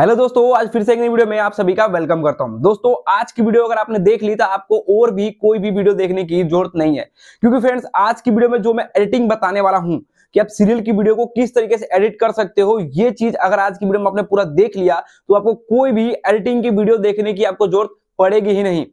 hello दोस्तों आज फिर से एक नई वीडियो में आप सभी का वेलकम करता हूं दोस्तों आज की वीडियो अगर आपने देख ली तो आपको और भी कोई भी वीडियो देखने की जरूरत नहीं है क्योंकि फ्रेंड्स आज की वीडियो में जो मैं एडिटिंग बताने वाला हूं कि आप सीरियल की वीडियो को किस तरीके से एडिट कर सकते हो ये चीज अगर आज की वीडियो में आपने पूरा देख लिया तो आपको कोई भी एडिटिंग की वीडियो देखने की आपको जरूरत पड़ेगी ही नहीं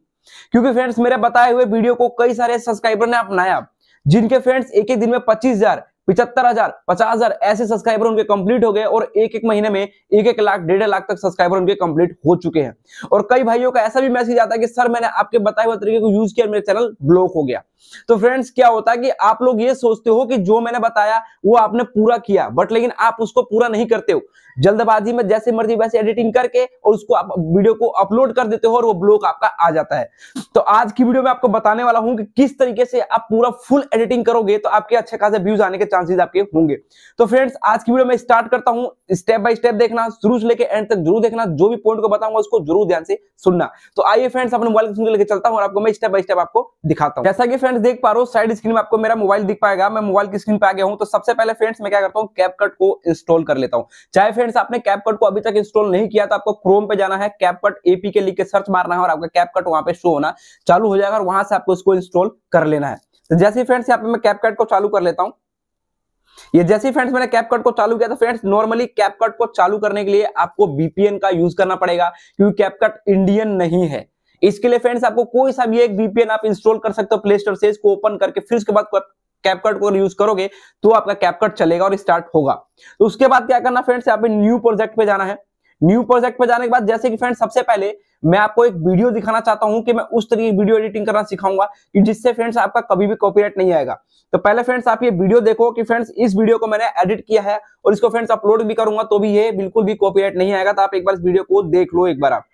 क्योंकि फ्रेंड्स मेरे बताए हुए वीडियो को कई सारे सब्सक्राइबर ने अपनाया जिनके फ्रेंड्स एक एक दिन में पच्चीस हजार पिछहत्तर हजार पचास हजार ऐसे सब्सक्राइबर उनके कंप्लीट हो गए और एक एक महीने में एक एक लाख डेढ़ लाख तक सब्सक्राइबर उनके कंप्लीट हो चुके हैं और कई भाइयों का ऐसा भी मैसेज आता है कि सर मैंने आपके बताए हुए तरीके को यूज किया मेरा चैनल ब्लॉक हो गया तो फ्रेंड्स क्या होता है कि आप लोग ये सोचते हो कि जो मैंने बताया वो आपने पूरा किया बट लेकिन आप उसको पूरा नहीं करते हो जल्दबाजी में जैसे मर्जी वैसे एडिटिंग करके और उसको आप वीडियो को अपलोड कर देते हो और वो ब्लॉक आपका आ जाता है तो आज की वीडियो में आपको बताने वाला हूं कि किस तरीके से आप पूरा फुल एडिटिंग करोगे तो आपके अच्छे खासे व्यूज आने के चांसेस आपके होंगे तो फ्रेंड्स आज की वीडियो में स्टार्ट करता हूं स्टेप बाय स्टेप देखना शुरू से लेकर एंड तक जरूर देखना जो भी पॉइंट को बताऊंगा उसको जरूर ध्यान से सुनना तो आइए फ्रेंड्स अपने मोबाइल स्क्रीन लेकर चलता हूँ और आपको मैं स्टेप बाय स्टेप आपको दिखाता हूँ जैसा कि फ्रेंड्स देख पा रहा हूँ साइड स्क्रीन में आपको मेरा मोबाइल दिख पाएगा मैं मोबाइल की स्क्रीन पे आ गया हूँ तो सबसे पहले फ्रेंड्स मैं क्या करता हूँ कैपकट को इंस्टॉल कर लेता हूँ चाहे फ्रेंड्स आपने कैपकट को अभी तक इंस्टॉल नहीं किया तो आपको क्रोम पे जाना है कैपकट एपी के लिख के सर्च मारना है और आपका कैपकट वहां पे शो होना चालू हो जाएगा और वहां से आपको इसको इंस्टॉल कर लेना है तो जैसे फ्रेंड्स यहाँ पे मैं कैपकट को चालू कर लेता हूँ ये जैसे फ्रेंड्स मैंने कैपकट को चालू किया था फ्रेंड्स नॉर्मली कैपकट को चालू करने के लिए आपको बीपीएन का यूज करना पड़ेगा क्योंकि कैपकट इंडियन नहीं है इसके लिए फ्रेंड्स आपको कोई सा भी एक बीपीएन आप इंस्टॉल कर सकते हो प्ले स्टोर से इसको ओपन करके फिर उसके बाद कैपकट को यूज करोगे तो आपका कैपकट चलेगा और स्टार्ट होगा तो उसके बाद क्या करना फ्रेंड्स यहाँ पे न्यू प्रोजेक्ट पे जाना है न्यू प्रोजेक्ट पर जाने के बाद जैसे कि फ्रेंड सबसे पहले मैं आपको एक वीडियो दिखाना चाहता हूं कि मैं उस तरीके की वीडियो एडिटिंग करना सिखाऊंगा कि जिससे फ्रेंड्स आपका कभी भी कॉपीराइट नहीं आएगा तो पहले फ्रेंड्स आप ये वीडियो देखो कि फ्रेंड्स इस वीडियो को मैंने एडिट किया है और इसको फ्रेंड्स अपलोड भी करूंगा तो भी ये बिल्कुल भी कॉपी नहीं आएगा तो आप एक बार इस वीडियो को देख लो एक बार आप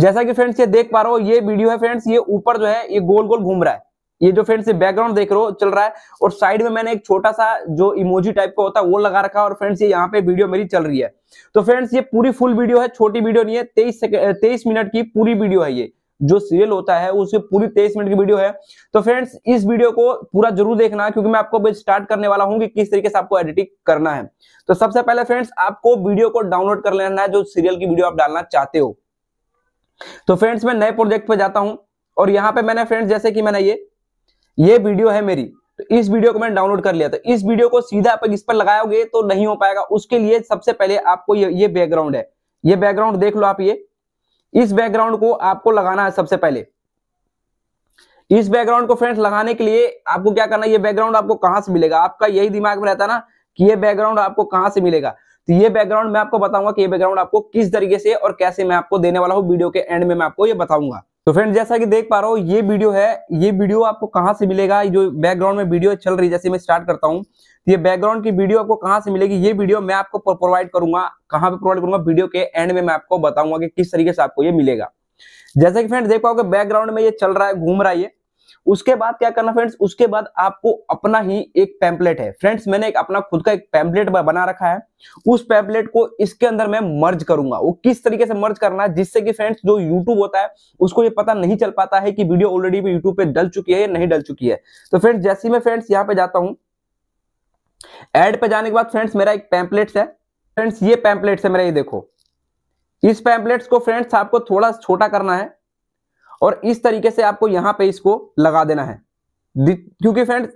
जैसा कि फ्रेंड्स ये देख पा रहे हो ये वीडियो है फ्रेंड्स ये ऊपर जो है ये गोल गोल घूम रहा है ये जो फ्रेंड्स बैकग्राउंड देख रहे हो चल रहा है और साइड में मैंने एक छोटा सा जो इमोजी टाइप का होता है वो लगा रखा है और फ्रेंड्स ये यहाँ पे वीडियो मेरी चल रही है तो फ्रेंड्स ये पूरी फुल वीडियो है छोटी वीडियो नहीं है तेईस तेईस मिनट की पूरी वीडियो है ये जो सीरियल होता है उसे पूरी तेईस मिनट की वीडियो है तो फ्रेंड्स इस वीडियो को पूरा जरूर देखना क्योंकि मैं आपको स्टार्ट करने वाला हूँ कि किस तरीके से आपको एडिटिंग करना है तो सबसे पहले फ्रेंड्स आपको वीडियो को डाउनलोड कर लेना है जो सीरियल की वीडियो आप डालना चाहते हो तो फ्रेंड्स मैं नए प्रोजेक्ट पे जाता हूँ और यहाँ पे मैंने फ्रेंड्स जैसे कि मैंने ये ये वीडियो है मेरी तो इस वीडियो को मैंने डाउनलोड कर लिया था तो इस वीडियो को सीधा आप इस पर लगाओगे तो नहीं हो पाएगा उसके लिए सबसे पहले आपको ये ये बैकग्राउंड है ये बैकग्राउंड देख लो आप ये इस बैकग्राउंड को आपको लगाना है सबसे पहले इस बैकग्राउंड को फ्रेंड्स लगाने के लिए आपको क्या करना है ये बैकग्राउंड आपको कहां से मिलेगा आपका यही दिमाग में रहता है ना कि ये बैकग्राउंड आपको कहां से मिलेगा तो ये बैकग्राउंड मैं आपको बताऊंगा कि ये बैकग्राउंड आपको किस तरीके से और कैसे मैं आपको देने वाला हूँ वीडियो के एंड में मैं आपको ये बताऊंगा तो फ्रेंड जैसा कि देख पा रहा हो ये वीडियो है ये वीडियो आपको कहाँ से मिलेगा जो बैकग्राउंड में वीडियो चल रही है जैसे मैं स्टार्ट करता हूँ तो ये बैकग्राउंड की वीडियो आपको कहाँ से मिलेगी ये वीडियो मैं आपको प्रोवाइड करूंगा कहाँ पे प्रोवाइड करूंगा वीडियो के एंड में मैं आपको बताऊंगा कि किस तरीके से आपको ये मिलेगा जैसे कि फ्रेंड देख पाओगे बैकग्राउंड में ये चल रहा है घूम रहा है ये उसके बाद क्या करना फ्रेंड्स उसके बाद आपको अपना ही एक पैम्पलेट है फ्रेंड्स मैंने एक अपना खुद का एक पैम्पलेट बना रखा है उस पैम्पलेट को इसके अंदर मैं मर्ज करूंगा वो किस तरीके से मर्ज करना है जिससे कि फ्रेंड्स जो यूट्यूब होता है उसको ये पता नहीं चल पाता है कि वीडियो ऑलरेडी भी यूट्यूब पे डल चुकी है या नहीं डल चुकी है तो फ्रेंड्स जैसे मैं फ्रेंड्स यहाँ पे जाता हूँ एड पे जाने के बाद फ्रेंड्स मेरा एक पैम्पलेट है फ्रेंड्स ये पैम्पलेट है मेरा ये देखो इस पैम्पलेट्स को फ्रेंड्स आपको थोड़ा छोटा करना है और इस तरीके से आपको यहाँ पे इसको लगा देना है क्योंकि फ्रेंड्स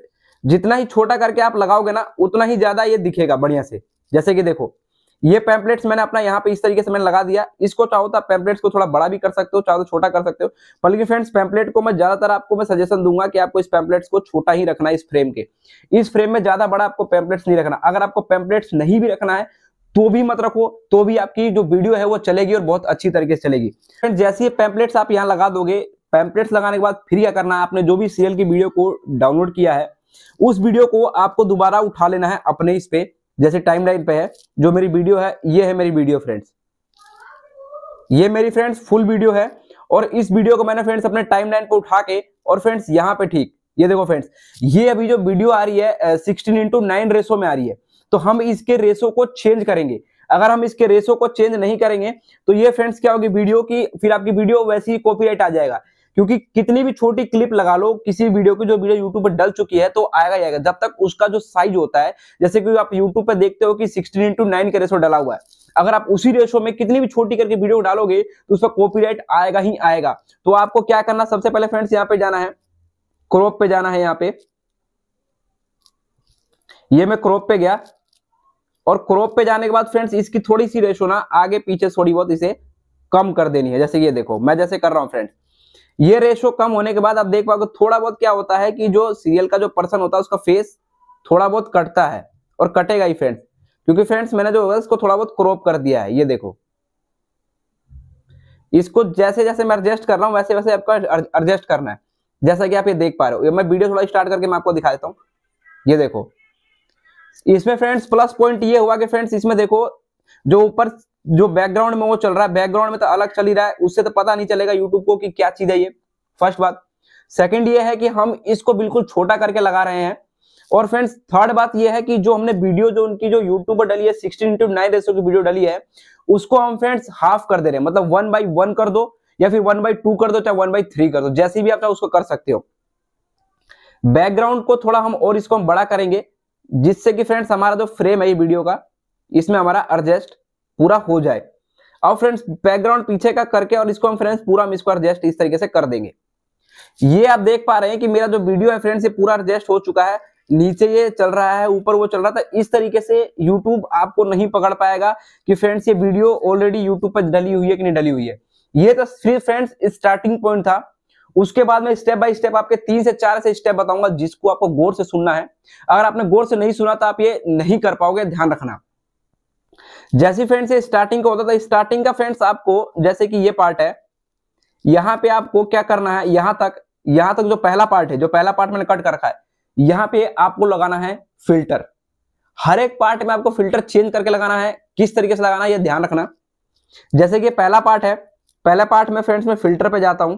जितना ही छोटा करके आप लगाओगे ना उतना ही ज्यादा ये दिखेगा बढ़िया से जैसे कि देखो ये पैम्पलेट्स मैंने अपना यहाँ पे इस तरीके से मैंने लगा दिया इसको चाहो तो आप पैम्पलेट्स को थोड़ा बड़ा भी कर सकते हो चाहो तो छोटा कर सकते हो बल्कि फ्रेंड्स पैम्पलेट को मैं ज्यादातर आपको मैं सजेशन दूंगा कि आपको इस पैम्पलेट्स को छोटा ही रखना है इस फ्रेम के इस फ्रेम में ज्यादा बड़ा आपको पैम्पलेट्स नहीं रखना अगर आपको पैम्पलेट्स नहीं भी रखना है तो भी मत रखो तो भी आपकी जो वीडियो है वो चलेगी और बहुत अच्छी तरीके से चलेगी फ्रेंड जैसे ये पैम्पलेट्स आप यहाँ लगा दोगे पैम्पलेट्स लगाने के बाद फिर क्या करना है आपने जो भी सीरियल की वीडियो को डाउनलोड किया है उस वीडियो को आपको दोबारा उठा लेना है अपने इस पे जैसे लाइन पे है जो मेरी वीडियो है ये है मेरी वीडियो फ्रेंड्स ये मेरी फ्रेंड्स फुल वीडियो है और इस वीडियो को मैंने फ्रेंड्स अपने लाइन पर उठा के और फ्रेंड्स यहाँ पे ठीक ये देखो फ्रेंड्स ये अभी जो वीडियो आ रही है सिक्सटीन इंटू नाइन रेसो में आ रही है तो हम इसके रेशो को चेंज करेंगे अगर हम इसके रेशो को चेंज नहीं करेंगे तो ये फ्रेंड्स क्या होगी वीडियो की फिर आपकी वीडियो वैसी ही कॉपीराइट आ जाएगा क्योंकि कितनी भी छोटी क्लिप लगा लो किसी वीडियो की जो वीडियो यूट्यूब पर डल चुकी है तो आएगा ही आएगा जब तक उसका जो साइज होता है जैसे कि आप यूट्यूब पर देखते हो कि सिक्सटीन इंटू नाइन का रेशो डला हुआ है अगर आप उसी रेशो में कितनी भी छोटी करके वीडियो डालोगे तो उस पर कॉपीराइट आएगा ही आएगा तो आपको क्या करना सबसे पहले फ्रेंड्स यहाँ पे जाना है क्रॉप पे जाना है यहाँ पे ये मैं क्रॉप पे गया और क्रॉप पे जाने के बाद फ्रेंड्स इसकी थोड़ी सी रेशो ना आगे पीछे थोड़ी बहुत इसे कम कर देनी है जैसे ये देखो मैं जैसे कर रहा हूँ फ्रेंड्स ये रेशो कम होने के बाद आप देख पाओगे थोड़ा बहुत क्या होता है कि जो सीरियल का जो पर्सन होता है उसका फेस थोड़ा बहुत कटता है और कटेगा ही फ्रेंड्स क्योंकि फ्रेंड्स मैंने जो होगा इसको थोड़ा बहुत क्रॉप कर दिया है ये देखो इसको जैसे जैसे मैं एडजस्ट कर रहा हूँ वैसे वैसे आपका एडजस्ट करना है जैसा कि आप ये देख पा रहे हो मैं वीडियो थोड़ा स्टार्ट करके मैं आपको दिखा देता हूँ ये देखो इसमें फ्रेंड्स प्लस पॉइंट ये हुआ कि फ्रेंड्स इसमें देखो जो ऊपर जो बैकग्राउंड में वो चल रहा है बैकग्राउंड में तो अलग चल ही रहा है उससे तो पता नहीं चलेगा यूट्यूब को कि क्या चीज है ये फर्स्ट बात सेकंड ये है कि हम इसको बिल्कुल छोटा करके लगा रहे हैं और फ्रेंड्स थर्ड बात यह है कि जो हमने वीडियो जो उनकी जो यूट्यूब पर डली है सिक्सटीन इंटू नाइन रेसो की वीडियो डली है उसको हम फ्रेंड्स हाफ कर दे रहे हैं मतलब वन बाई वन कर दो या फिर वन बाई टू कर दो चाहे वन बाई थ्री कर दो जैसी भी आप चाहे उसको कर सकते हो बैकग्राउंड को थोड़ा हम और इसको हम बड़ा करेंगे जिससे कि फ्रेंड्स हमारा जो फ्रेम है ये वीडियो का इसमें हमारा एडजस्ट पूरा हो जाए अब फ्रेंड्स बैकग्राउंड पीछे का करके और इसको हम फ्रेंड्स पूरा हम इसको एडजस्ट इस तरीके से कर देंगे ये आप देख पा रहे हैं कि मेरा जो वीडियो है फ्रेंड्स ये पूरा एडजस्ट हो चुका है नीचे ये चल रहा है ऊपर वो चल रहा था इस तरीके से यूट्यूब आपको नहीं पकड़ पाएगा कि फ्रेंड्स ये वीडियो ऑलरेडी यूट्यूब पर डली हुई है कि नहीं डली हुई है ये तो फ्री फ्रेंड्स स्टार्टिंग पॉइंट था उसके बाद में स्टेप बाय स्टेप आपके तीन से चार से स्टेप बताऊंगा जिसको आपको गौर से सुनना है अगर आपने गौर से नहीं सुना तो आप ये नहीं कर पाओगे ध्यान रखना जैसे फ्रेंड्स स्टार्टिंग का होता था स्टार्टिंग का फ्रेंड्स आपको जैसे कि ये पार्ट है यहाँ पे आपको क्या करना है यहां तक यहां तक जो पहला पार्ट है जो पहला पार्ट मैंने कट कर रखा है यहाँ पे आपको लगाना है फिल्टर हर एक पार्ट में आपको फिल्टर चेंज करके लगाना है किस तरीके से लगाना है ये ध्यान रखना जैसे कि पहला पार्ट है पहला पार्ट में फ्रेंड्स में फिल्टर पे जाता हूं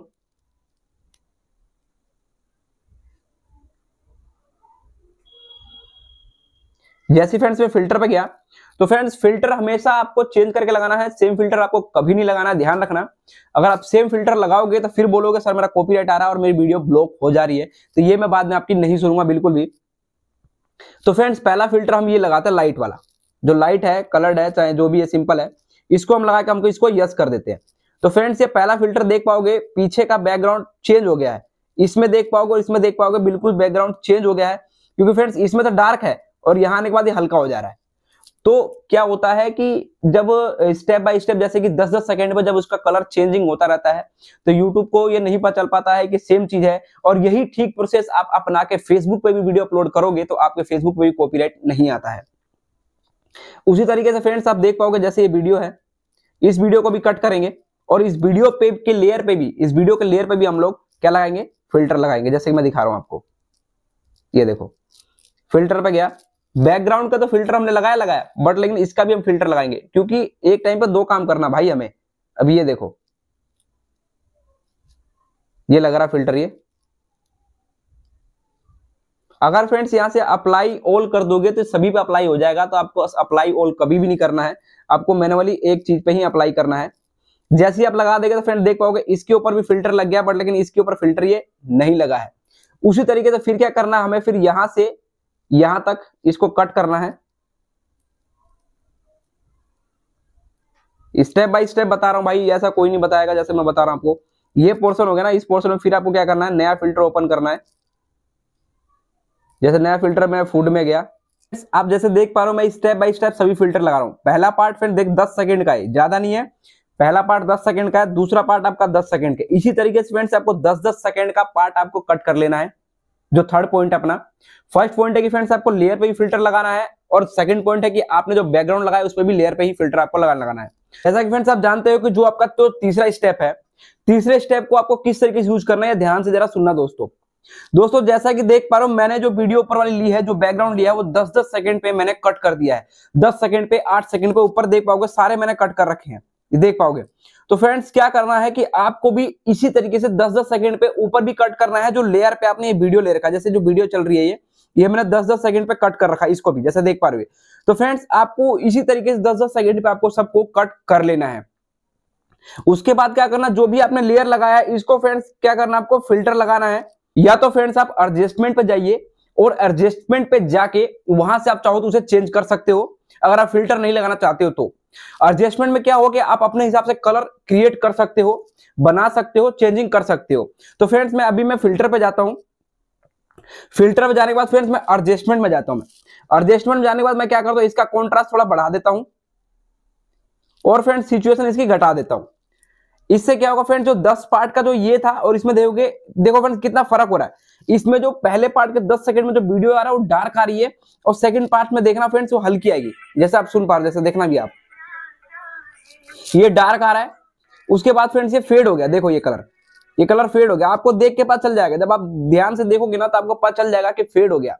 जैसे फ्रेंड्स मैं फिल्टर पे गया तो फ्रेंड्स फिल्टर हमेशा आपको चेंज करके लगाना है सेम फिल्टर आपको कभी नहीं लगाना ध्यान रखना अगर आप सेम फिल्टर लगाओगे तो फिर बोलोगे सर मेरा कॉपीराइट आ रहा है और मेरी वीडियो ब्लॉक हो जा रही है तो ये मैं बाद में आपकी नहीं सुनूंगा बिल्कुल भी तो फ्रेंड्स पहला फिल्टर हम ये लगाते हैं लाइट वाला जो लाइट है कलर्ड है चाहे जो भी है सिंपल है इसको हम लगा के हमको इसको यस कर देते हैं तो फ्रेंड्स ये पहला फिल्टर देख पाओगे पीछे का बैकग्राउंड चेंज हो गया है इसमें देख पाओगे और इसमें देख पाओगे बिल्कुल बैकग्राउंड चेंज हो गया है क्योंकि फ्रेंड्स इसमें तो डार्क है और यहाँ आने के बाद ये हल्का हो जा रहा है तो क्या होता है कि जब स्टेप बाय स्टेप जैसे कि 10-10 सेकंड पर जब उसका कलर चेंजिंग होता रहता है तो यूट्यूब को ये नहीं पता चल पाता है कि सेम चीज है और यही ठीक प्रोसेस आप अपना के फेसबुक पे भी वीडियो अपलोड करोगे तो आपके फेसबुक पे भी कॉपीराइट नहीं आता है उसी तरीके से फ्रेंड्स आप देख पाओगे जैसे ये वीडियो है इस वीडियो को भी कट करेंगे और इस वीडियो पे के लेयर पे भी इस वीडियो के लेयर पे भी हम लोग क्या लगाएंगे फिल्टर लगाएंगे जैसे कि मैं दिखा रहा हूं आपको ये देखो फिल्टर पे गया बैकग्राउंड का तो फिल्टर हमने लगाया लगाया बट लेकिन इसका भी हम फिल्टर लगाएंगे क्योंकि एक टाइम पर दो काम करना भाई हमें अभी ये देखो ये लग रहा फिल्टर ये अगर फ्रेंड्स यहां से अप्लाई ऑल कर दोगे तो सभी पे अप्लाई हो जाएगा तो आपको अप्लाई ऑल कभी भी नहीं करना है आपको मैनुअली एक चीज पे ही अप्लाई करना है जैसे ही आप लगा देंगे तो फ्रेंड देख पाओगे इसके ऊपर भी फिल्टर लग गया बट लेकिन इसके ऊपर फिल्टर ये नहीं लगा है उसी तरीके से फिर क्या करना है हमें फिर यहां से यहां तक इसको कट करना है स्टेप बाय स्टेप बता रहा हूं भाई ऐसा कोई नहीं बताएगा जैसे मैं बता रहा हूं आपको ये पोर्शन हो गया ना इस पोर्शन में फिर आपको क्या करना है नया फिल्टर ओपन करना है जैसे नया फिल्टर मैं फूड में गया आप जैसे देख पा रहे हो मैं स्टेप बाय स्टेप सभी फिल्टर लगा रहा हूं पहला पार्ट फ्रेंड देख दस सेकंड का है ज्यादा नहीं है पहला पार्ट दस सेकंड का है दूसरा पार्ट आपका दस सेकंड का इसी तरीके से फ्रेंड्स आपको दस दस सेकंड का पार्ट आपको कट कर लेना है जो थर्ड पॉइंट है अपना फर्स्ट पॉइंट है कि फ्रेंड्स आपको लेयर पे ही फिल्टर लगाना है और सेकंड पॉइंट है कि आपने जो बैकग्राउंड लगाया उस पर भी लेयर पे ही फिल्टर आपको लगा लगाना है जैसा कि फ्रेंड्स आप जानते हो कि जो आपका तो तीसरा स्टेप है तीसरे स्टेप को आपको किस तरीके से यूज करना है ध्यान से जरा सुनना दोस्तों दोस्तों जैसा कि देख पा रहा हूं मैंने जो वीडियो ऊपर वाली ली है जो बैकग्राउंड लिया है वो 10 10 सेकंड पे मैंने कट कर दिया है 10 सेकंड पे 8 सेकंड पे ऊपर देख पाओगे सारे मैंने कट कर रखे हैं देख पाओगे तो फ्रेंड्स क्या करना है कि आपको भी इसी तरीके से 10-10 सेकंड पे ऊपर भी कट करना है जो लेयर पे आपने ये वीडियो ले रखा है जैसे जो वीडियो चल रही है ये ये मैंने 10-10 सेकंड पे कट कर रखा है इसको भी जैसे देख पा रहे हो तो फ्रेंड्स आपको इसी तरीके से 10-10 सेकंड पे आपको सबको कट कर लेना है उसके बाद क्या करना जो भी आपने लेयर लगाया है इसको फ्रेंड्स क्या करना आपको फिल्टर लगाना है या तो फ्रेंड्स आप एडजस्टमेंट पे जाइए और एडजस्टमेंट पे जाके वहां से आप चाहो तो उसे चेंज कर सकते हो अगर आप फिल्टर नहीं लगाना चाहते हो तो एडजस्टमेंट में क्या हो कि आप अपने हिसाब से कलर क्रिएट कर सकते हो बना सकते हो चेंजिंग कर सकते हो तो फ्रेंड्स मैं अभी मैं फिल्टर पे जाता हूं फिल्टर पे जाने के बाद फ्रेंड्स मैं एडजस्टमेंट में जाता हूं एडजस्टमेंट में जाने के बाद मैं क्या करता हूं इसका कॉन्ट्रास्ट थोड़ा बढ़ा देता हूं और फ्रेंड्स सिचुएशन इसकी घटा देता हूं इससे क्या होगा फ्रेंड्स जो दस पार्ट का जो ये था और इसमें देखोगे देखो फ्रेंड्स कितना फर्क हो रहा है इसमें जो पहले पार्ट के दस सेकंड में जो वीडियो आ रहा है वो डार्क आ रही है और सेकंड पार्ट में देखना फ्रेंड्स वो हल्की आएगी जैसे आप सुन पा रहे जैसे देखना भी आप ये डार्क आ रहा है उसके बाद फ्रेंड्स ये फेड हो गया देखो ये कलर ये कलर फेड हो गया आपको देख के पता चल जाएगा जब आप ध्यान से देखोगे ना तो आपको पता चल जाएगा कि फेड हो गया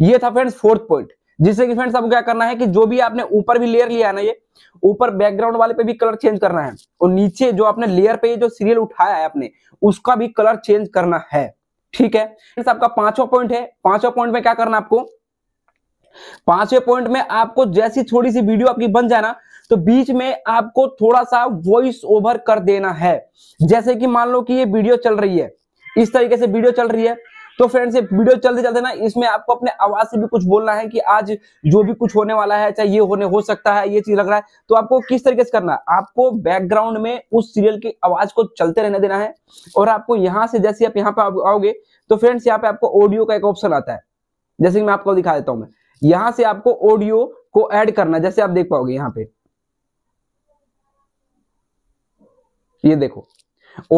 ये था फ्रेंड्स फोर्थ पॉइंट जिससे कि फ्रेंड्स आपको क्या करना है कि जो भी आपने ऊपर भी लेयर लिया है ना ये ऊपर बैकग्राउंड वाले पे भी कलर चेंज करना है और नीचे जो आपने लेयर पे जो सीरियल उठाया है आपने उसका भी कलर चेंज करना है ठीक है फ्रेंड्स आपका पांचवा पॉइंट है पांचवा पॉइंट में क्या करना आपको पांचवे पॉइंट में आपको जैसी थोड़ी सी वीडियो आपकी बन जाए ना तो बीच में आपको थोड़ा सा वॉइस ओवर कर देना है जैसे कि मान लो कि ये वीडियो चल रही है इस तरीके से वीडियो चल रही है तो फ्रेंड्स ये वीडियो चलते चलते ना इसमें आपको अपने आवाज से भी कुछ बोलना है कि आज जो भी कुछ होने वाला है चाहे ये होने हो सकता है ये चीज लग रहा है तो आपको किस तरीके से करना है आपको बैकग्राउंड में उस सीरियल की आवाज को चलते रहने देना है और आपको यहां से जैसे आप यहाँ पे आओगे तो फ्रेंड्स यहाँ पे आपको ऑडियो का एक ऑप्शन आता है जैसे कि मैं आपको दिखा देता हूं मैं यहां से आपको ऑडियो को ऐड करना जैसे आप देख पाओगे यहां पे ये देखो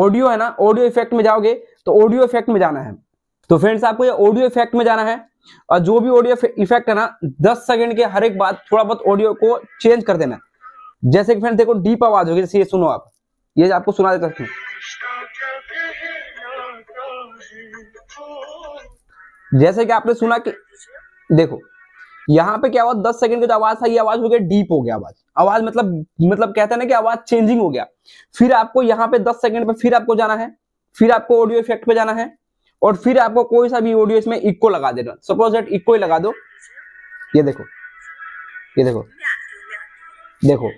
ऑडियो है ना ऑडियो इफेक्ट में जाओगे तो ऑडियो इफेक्ट में जाना है तो फ्रेंड्स आपको ये ऑडियो इफेक्ट में जाना है और जो भी ऑडियो इफेक्ट है ना 10 सेकंड के हर एक बात थोड़ा बहुत ऑडियो को चेंज कर देना जैसे कि फ्रेंड्स देखो डीप आवाज होगी जैसे ये सुनो आप ये आपको सुना देता हूँ जैसे कि आपने सुना कि देखो यहाँ पे क्या हुआ दस सेकंड की जो तो आवाज था ये आवाज हो गया डीप हो गया आवाज आवाज मतलब मतलब कहते हैं ना कि आवाज चेंजिंग हो गया फिर आपको यहाँ पे दस सेकंड पे फिर आपको जाना है फिर आपको ऑडियो इफेक्ट पे जाना है और फिर आपको कोई सा भी ऑडियो इसमें इक्को लगा देना सपोज दैट इक्को ही लगा दो ये देखो ये देखो देखो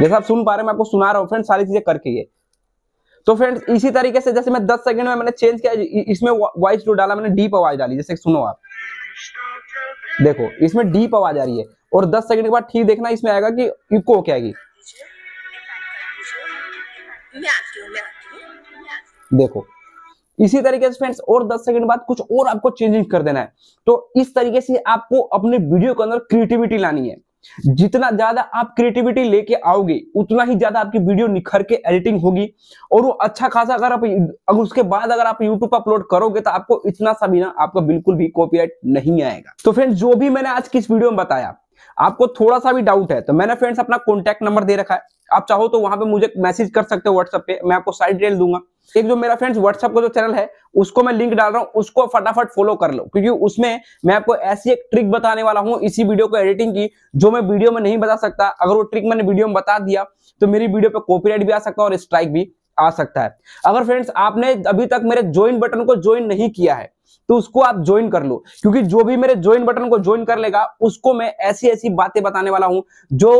जैसे आप सुन पा रहे मैं आपको सुना रहा हूँ फ्रेंड सारी चीजें करके ये तो फ्रेंड्स इसी तरीके से जैसे मैं दस सेकंड में मैंने चेंज किया इसमें वॉइस जो डाला मैंने डीप आवाज डाली जैसे सुनो आप देखो इसमें डीप आवाज आ रही है और 10 सेकंड के बाद ठीक देखना इसमें आएगा कि इको क्या आएगी देखो इसी तरीके से फ्रेंड्स और 10 सेकंड बाद कुछ और आपको चेंजिंग कर देना है तो इस तरीके से आपको अपने वीडियो के अंदर क्रिएटिविटी लानी है जितना ज्यादा आप क्रिएटिविटी लेके आओगे उतना ही ज्यादा आपकी वीडियो निखर के एडिटिंग होगी और वो अच्छा खासा अगर आप अगर उसके बाद अगर आप यूट्यूब पर अपलोड करोगे तो आपको इतना सा ना आपका बिल्कुल भी कॉपीराइट नहीं आएगा तो फ्रेंड्स जो भी मैंने आज की इस वीडियो में बताया आपको थोड़ा सा भी डाउट है तो मैंने फ्रेंड्स अपना कॉन्टैक्ट नंबर दे रखा है आप चाहो तो वहां पे मुझे मैसेज कर सकते हो व्हाट्सएप पे मैं आपको सारी डिटेल दूंगा एक जो मेरा फ्रेंड्स व्हाट्सएप का जो चैनल है उसको मैं लिंक डाल रहा हूँ उसको फटाफट फॉलो कर लो क्योंकि उसमें मैं आपको ऐसी एक ट्रिक बताने वाला हूँ इसी वीडियो को एडिटिंग की जो मैं वीडियो में नहीं बता सकता अगर वो ट्रिक मैंने वीडियो में बता दिया तो मेरी वीडियो पे कॉपीराइट भी आ सकता है और स्ट्राइक भी आ सकता है अगर फ्रेंड्स आपने अभी तक मेरे ज्वाइन बटन को ज्वाइन नहीं किया है तो उसको आप ज्वाइन कर लो क्योंकि जो भी मेरे ज्वाइन बटन को ज्वाइन कर लेगा उसको मैं ऐसी ऐसी बातें बताने वाला हूं जो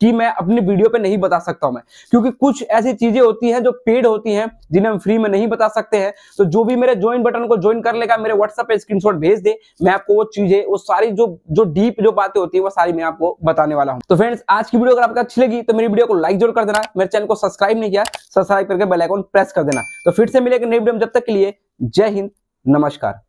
कि मैं अपनी वीडियो पे नहीं बता सकता हूं मैं क्योंकि कुछ ऐसी चीजें होती हैं जो पेड होती हैं जिन्हें हम फ्री में नहीं बता सकते हैं तो जो भी मेरे ज्वाइन बटन को ज्वाइन कर लेगा मेरे व्हाट्सएप पे स्क्रीनशॉट भेज दे मैं आपको वो चीजें वो सारी जो जो डीप जो बातें होती है वो सारी मैं आपको बताने वाला हूँ तो फ्रेंड्स आज की वीडियो अगर आपको अच्छी लगी तो मेरी वीडियो को लाइक जरूर कर देना मेरे चैनल को सब्सक्राइब नहीं किया सब्सक्राइब करके बेलाइकॉन प्रेस कर देना तो फिर से मिलेगा नई वीडियो जब तक के लिए जय हिंद नमस्कार